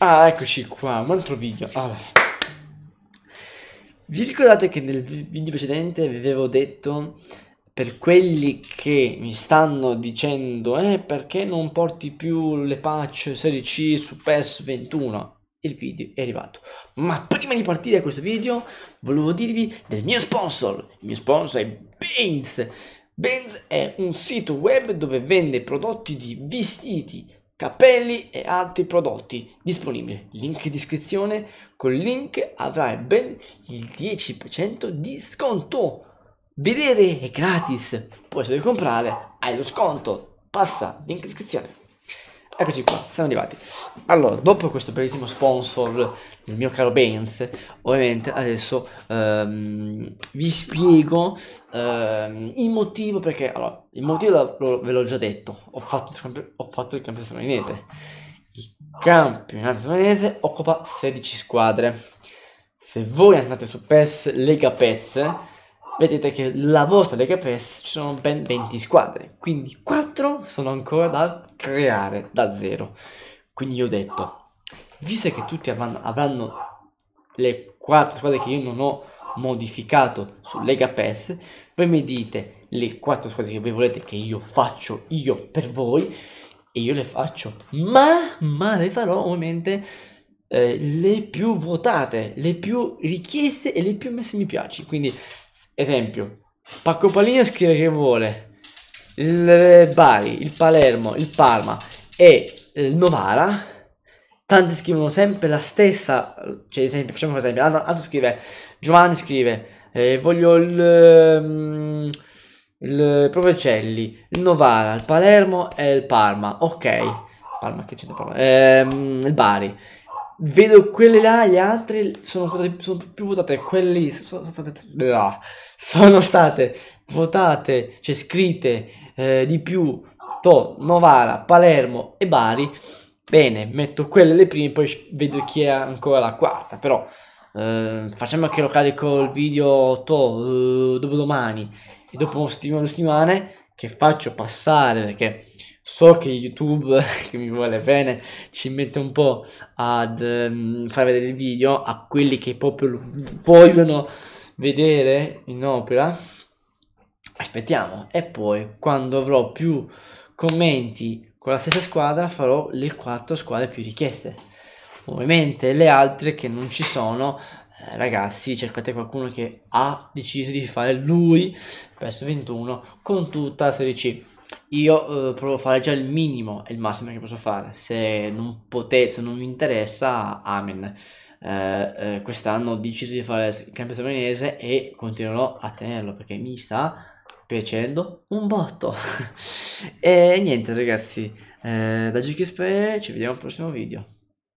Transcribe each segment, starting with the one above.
Ah, eccoci qua, un altro video. Vabbè. Ah. Vi ricordate che nel video precedente vi avevo detto per quelli che mi stanno dicendo eh perché non porti più le patch serie C su PS21? Il video è arrivato. Ma prima di partire a questo video volevo dirvi del mio sponsor. Il mio sponsor è Benz. Benz è un sito web dove vende prodotti di vestiti cappelli e altri prodotti disponibili. Link in descrizione, col link avrai ben il 10% di sconto. Vedere è gratis, poi se devi comprare hai lo sconto. Passa, link in descrizione. Eccoci qua, siamo arrivati. Allora, dopo questo bellissimo sponsor del mio caro Benz, ovviamente adesso um, vi spiego um, il motivo perché... Allora, il motivo lo, ve l'ho già detto, ho fatto, ho fatto il campionato statunitense. Il campionato statunitense occupa 16 squadre. Se voi andate su PES, Lega PES, vedete che la vostra Lega PES ci sono ben 20 squadre, quindi 4 sono ancora da creare da zero. Quindi io ho detto, visto che tutti avranno, avranno le 4 squadre che io non ho modificato su Lega PES, voi mi dite le 4 squadre che voi volete che io faccio io per voi e io le faccio, ma, ma le farò ovviamente eh, le più votate, le più richieste e le più messe mi piace. Quindi Esempio, Pacco Palini scrive che vuole il eh, Bari, il Palermo, il Parma e eh, il Novara. Tanti scrivono sempre la stessa, cioè esempio, facciamo un esempio, altro scrive, Giovanni scrive, eh, voglio il... Um, il Provecelli, il Novara, il Palermo e il Parma. Ok, ah. Parma che c'è il ehm, il Bari vedo quelle là, le altre sono, sono più votate, quelle lì sono state, sono state votate, cioè scritte eh, di più, To, Novara, Palermo e Bari. Bene, metto quelle le prime, poi vedo chi è ancora la quarta, però eh, facciamo che lo carico il video to, eh, dopo domani e dopo settimane, settimana che faccio passare perché So che YouTube, che mi vuole bene, ci mette un po' ad um, far vedere il video a quelli che proprio vogliono vedere in opera. Aspettiamo. E poi, quando avrò più commenti con la stessa squadra, farò le quattro squadre più richieste. Ovviamente le altre che non ci sono, eh, ragazzi cercate qualcuno che ha deciso di fare lui PES 21 con tutta la serie C io eh, provo a fare già il minimo e il massimo che posso fare. Se non, potete, se non mi interessa, amen. Eh, eh, quest'anno ho deciso di fare il campionato milanese e continuerò a tenerlo perché mi sta piacendo un botto. e niente, ragazzi, eh, da GKSP ci vediamo al prossimo video.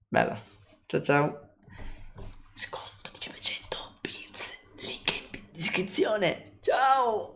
Bella, ciao ciao. Secondo 10% pins, link in descrizione. Ciao.